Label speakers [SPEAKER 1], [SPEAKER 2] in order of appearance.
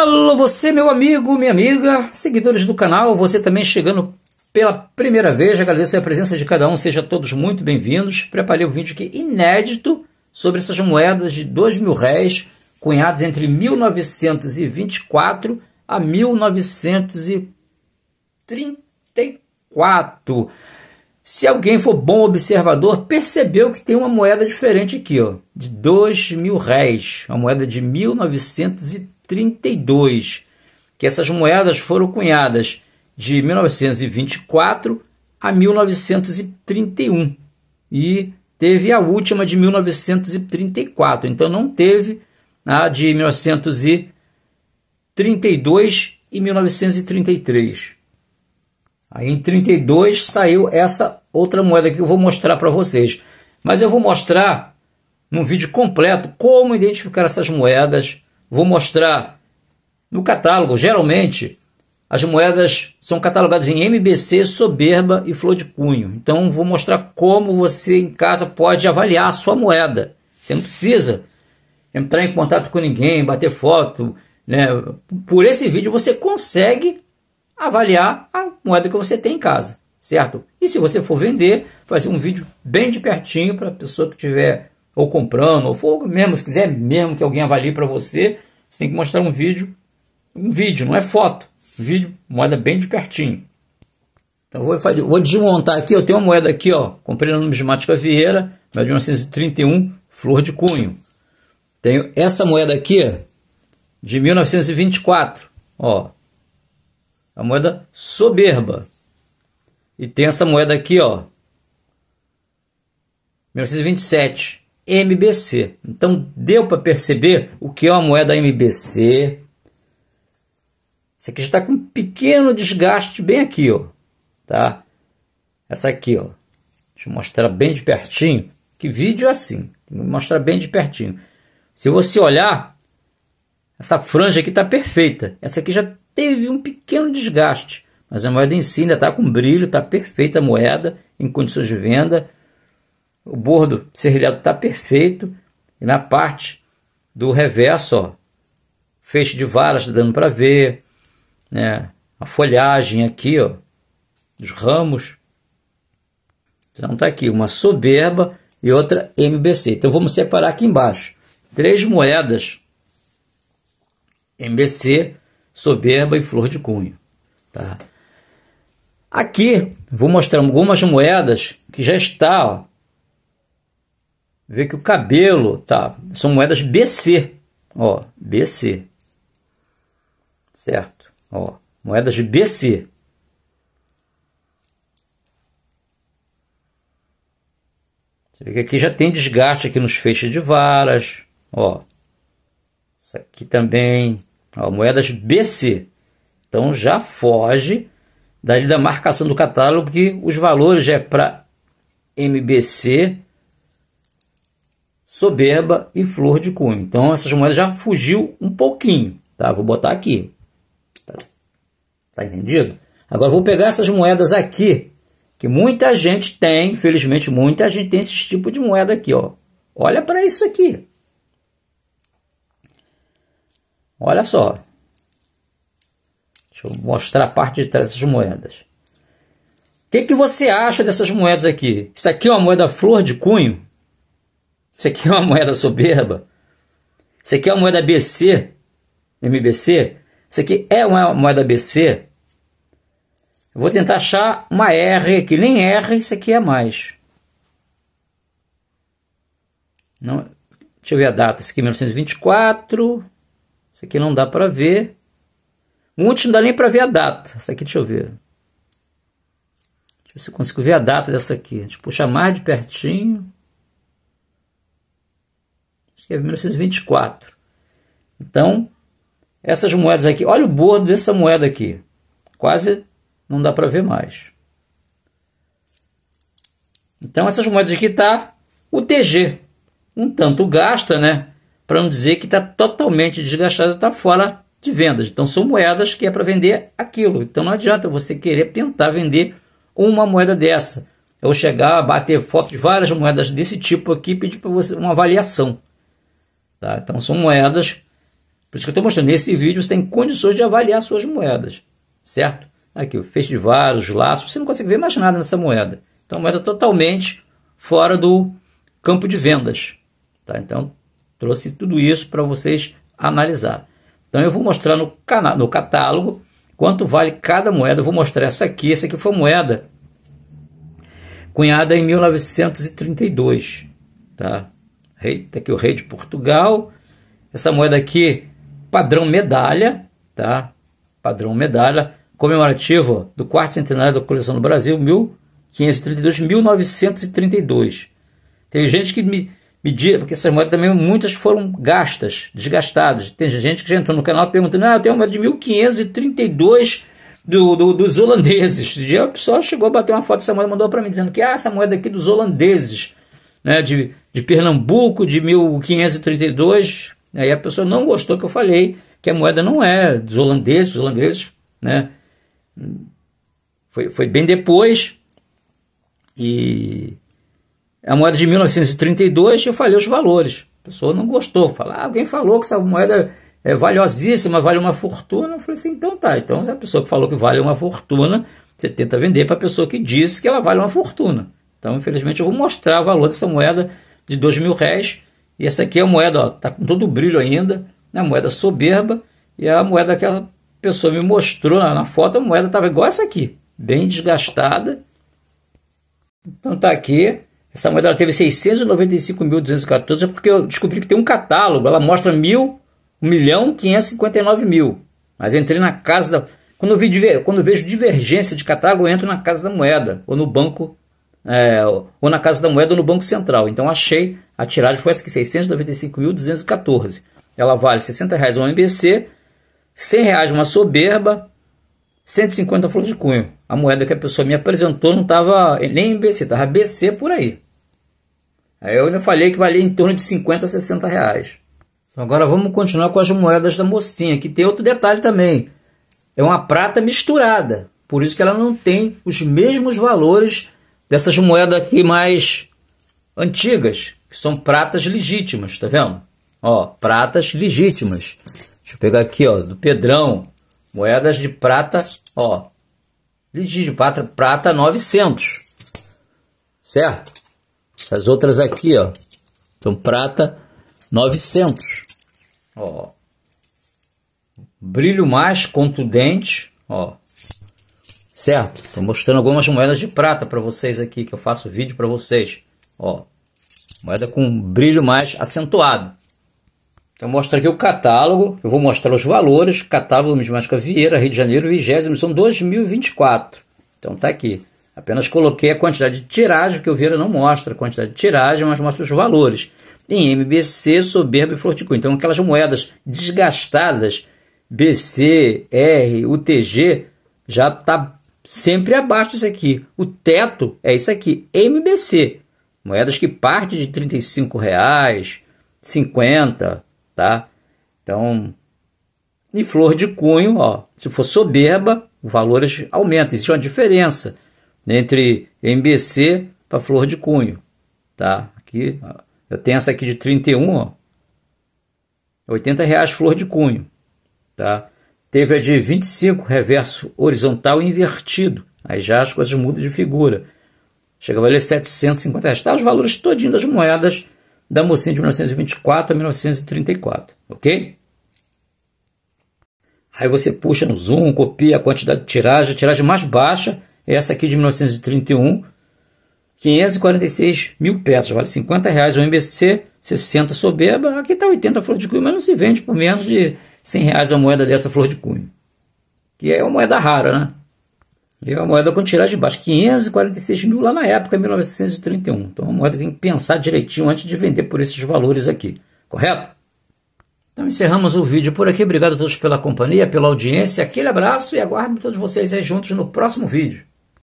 [SPEAKER 1] Alô, você, meu amigo, minha amiga, seguidores do canal, você também chegando pela primeira vez, agradeço a presença de cada um, sejam todos muito bem-vindos. Preparei um vídeo aqui inédito sobre essas moedas de dois mil réis cunhadas entre 1924 a 1934. Se alguém for bom observador, percebeu que tem uma moeda diferente aqui, ó, de dois mil réis, uma moeda de 1934. 32, que essas moedas foram cunhadas de 1924 a 1931 e teve a última de 1934. Então não teve a de 1932 e 1933. Aí em 32 saiu essa outra moeda que eu vou mostrar para vocês. Mas eu vou mostrar num vídeo completo como identificar essas moedas vou mostrar no catálogo. Geralmente, as moedas são catalogadas em MBC, Soberba e Flor de Cunho. Então, vou mostrar como você em casa pode avaliar a sua moeda. Você não precisa entrar em contato com ninguém, bater foto. Né? Por esse vídeo, você consegue avaliar a moeda que você tem em casa, certo? E se você for vender, fazer um vídeo bem de pertinho para a pessoa que tiver ou comprando, ou for mesmo, se quiser mesmo que alguém avalie para você, você tem que mostrar um vídeo, um vídeo, não é foto, um vídeo, moeda bem de pertinho. Então vou, vou desmontar aqui, eu tenho uma moeda aqui, ó, comprei no numismática Vieira, de 1931, flor de cunho. Tenho essa moeda aqui, de 1924, ó, é a moeda soberba. E tem essa moeda aqui, ó, 1927. MBC. Então deu para perceber o que é uma moeda MBC. Isso aqui já está com um pequeno desgaste bem aqui, ó, tá? Essa aqui, ó. Deixa eu mostrar bem de pertinho. Que vídeo é assim? mostrar bem de pertinho. Se você olhar, essa franja aqui está perfeita. Essa aqui já teve um pequeno desgaste, mas a moeda em si ainda está com brilho, está perfeita a moeda, em condições de venda o bordo serrilhado está perfeito. E na parte do reverso, ó, feixe de varas tá dando para ver, né? A folhagem aqui, ó, dos ramos. Então tá aqui uma soberba e outra MBC. Então vamos separar aqui embaixo. Três moedas MBC, soberba e flor de cunho, tá? Aqui vou mostrar algumas moedas que já está ó, Vê que o cabelo tá. São moedas BC. Ó, BC. Certo? Ó, moedas de BC. Você vê que aqui já tem desgaste aqui nos feixes de varas. Ó. Isso aqui também. Ó, moedas BC. Então já foge dali da marcação do catálogo que os valores é para MBC soberba e flor de cunho. Então essas moedas já fugiu um pouquinho, tá? Vou botar aqui. Tá, tá, entendido? Agora vou pegar essas moedas aqui, que muita gente tem, infelizmente muita gente tem esse tipo de moeda aqui, ó. Olha para isso aqui. Olha só. Deixa eu mostrar a parte de trás dessas moedas. O que, que você acha dessas moedas aqui? Isso aqui é uma moeda flor de cunho? Você quer uma moeda soberba? Você quer uma moeda BC? MBC? Isso aqui é uma moeda BC? É é eu vou tentar achar uma R que nem R, isso aqui é mais. Não, deixa eu ver a data. Isso aqui é 1924. Isso aqui não dá para ver. Muitos não dá nem para ver a data. Isso aqui, deixa eu ver. Deixa eu ver se eu consigo ver a data dessa aqui. Deixa eu puxar mais de pertinho que é 1924. Então, essas moedas aqui, olha o bordo dessa moeda aqui. Quase não dá para ver mais. Então, essas moedas aqui tá o TG. Um tanto gasta, né? Para não dizer que está totalmente desgastada, está fora de vendas. Então, são moedas que é para vender aquilo. Então, não adianta você querer tentar vender uma moeda dessa. Eu chegar, bater foto de várias moedas desse tipo aqui e pedir para você uma avaliação. Tá? Então são moedas. Por isso que eu estou mostrando, nesse vídeo você tem condições de avaliar suas moedas, certo? Aqui, o feixe de vários laços, você não consegue ver mais nada nessa moeda. Então, é moeda totalmente fora do campo de vendas. Tá? Então, trouxe tudo isso para vocês analisar. Então, eu vou mostrar no, no catálogo quanto vale cada moeda. Eu vou mostrar essa aqui. Essa aqui foi moeda cunhada em 1932. Tá? Rei, tá aqui o rei de Portugal. Essa moeda aqui, padrão medalha, tá? Padrão medalha, comemorativo do quarto centenário da coleção do Brasil, 1532-1932. Tem gente que me, me diz, porque essas moedas também muitas foram gastas, desgastadas. Tem gente que já entrou no canal perguntando: ah, eu tenho uma de 1532 do, do, dos holandeses. De dia o pessoal chegou, bateu uma foto dessa moeda e mandou para mim, dizendo que ah, essa moeda aqui dos holandeses, né, de de Pernambuco de 1532. Aí a pessoa não gostou que eu falei que a moeda não é dos holandeses, holandeses, né? Foi, foi bem depois. E a moeda de 1932 eu falei os valores. A pessoa não gostou. Falar, ah, alguém falou que essa moeda é valiosíssima, vale uma fortuna. Eu falei assim, então tá. Então se a pessoa que falou que vale uma fortuna, você tenta vender para a pessoa que disse que ela vale uma fortuna. Então, infelizmente, eu vou mostrar o valor dessa moeda de dois mil réis. E essa aqui é a moeda, está com todo o brilho ainda, né? moeda soberba, e a moeda que a pessoa me mostrou na, na foto, a moeda estava igual essa aqui, bem desgastada. Então tá aqui, essa moeda teve 695.214, é porque eu descobri que tem um catálogo, ela mostra mil, 1 e 559 mil. Mas entrei na casa da. Quando eu, vi, quando eu vejo divergência de catálogo, eu entro na casa da moeda ou no banco é, ou na Casa da Moeda ou no Banco Central. Então achei, a tiragem foi essa aqui, 695.214. Ela vale 60 reais uma MBC, 100 reais uma soberba, 150 flor de cunho. A moeda que a pessoa me apresentou não estava nem MBC, estava BC por aí. Aí eu ainda falei que valia em torno de 50 a 60 reais. Agora vamos continuar com as moedas da mocinha, que tem outro detalhe também. É uma prata misturada, por isso que ela não tem os mesmos valores dessas moedas aqui mais antigas, que são pratas legítimas, tá vendo? Ó, pratas legítimas. Deixa eu pegar aqui, ó, do Pedrão, moedas de prata, ó, de prata, prata 900, certo? Essas outras aqui, ó, são prata 900, ó. Brilho mais contundente, ó certo? Estou mostrando algumas moedas de prata para vocês aqui, que eu faço vídeo para vocês. Ó, moeda com um brilho mais acentuado. Então mostra aqui o catálogo, eu vou mostrar os valores, catálogo de Mágica Vieira, Rio de Janeiro, vigésimo são 2024. Então tá aqui. Apenas coloquei a quantidade de tiragem, que o Vieira não mostra a quantidade de tiragem, mas mostra os valores. Em MBC, Soberba e Florticu. Então aquelas moedas desgastadas, BC, R, UTG, já tá sempre abaixo disso aqui. O teto é isso aqui, MBC. Moedas que parte de 35 reais, 50, tá? Então, em flor de cunho, ó, se for soberba, o valor aumenta. Existe uma diferença entre MBC para flor de cunho, tá? Aqui, eu tenho essa aqui de 31, ó, 80 reais flor de cunho, tá? Teve a de 25, reverso horizontal invertido. Aí já as coisas mudam de figura. Chega a valer 750 reais. Tá os valores todinhos das moedas da mocinha de 1924 a 1934, ok? Aí você puxa no zoom, copia a quantidade de tiragem. A tiragem mais baixa é essa aqui de 1931, 546 mil peças, vale 50 reais. O MBC, 60 soberba, aqui está 80 flores de cuia, mas não se vende por menos de 100 reais uma moeda dessa flor de cunho. Que é uma moeda rara, né? E é uma moeda com tiragem de baixo, 546 mil lá na época, em 1931. Então é a moeda tem que pensar direitinho antes de vender por esses valores aqui, correto? Então encerramos o vídeo por aqui. Obrigado a todos pela companhia, pela audiência. Aquele abraço e aguardo todos vocês aí juntos no próximo vídeo.